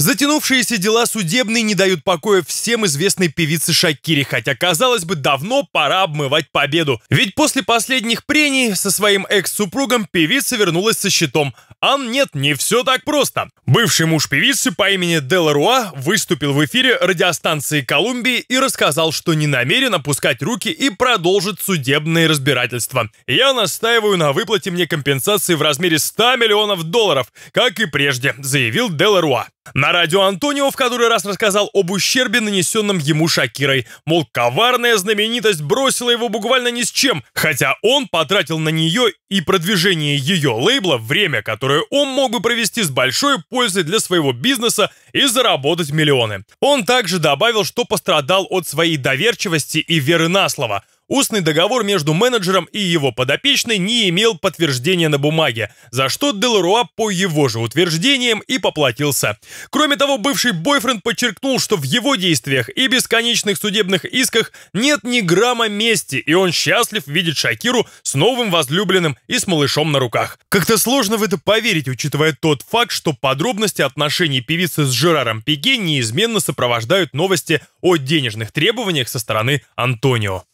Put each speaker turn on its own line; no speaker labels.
Затянувшиеся дела судебные не дают покоя всем известной певице Шакире, хотя, казалось бы, давно пора обмывать победу. Ведь после последних прений со своим экс-супругом певица вернулась со щитом. А нет, не все так просто. Бывший муж певицы по имени Деларуа выступил в эфире радиостанции Колумбии и рассказал, что не намерен опускать руки и продолжит судебные разбирательства. «Я настаиваю на выплате мне компенсации в размере 100 миллионов долларов, как и прежде», заявил Деларуа. На радио Антонио в который раз рассказал об ущербе, нанесенном ему Шакирой. Мол, коварная знаменитость бросила его буквально ни с чем, хотя он потратил на нее и продвижение ее лейбла время, которое он мог бы провести с большой пользой для своего бизнеса и заработать миллионы. Он также добавил, что пострадал от своей доверчивости и веры на слово – Устный договор между менеджером и его подопечной не имел подтверждения на бумаге, за что Деларуа по его же утверждениям и поплатился. Кроме того, бывший бойфренд подчеркнул, что в его действиях и бесконечных судебных исках нет ни грамма мести, и он счастлив видеть Шакиру с новым возлюбленным и с малышом на руках. Как-то сложно в это поверить, учитывая тот факт, что подробности отношений певицы с Жераром Пике неизменно сопровождают новости о денежных требованиях со стороны Антонио.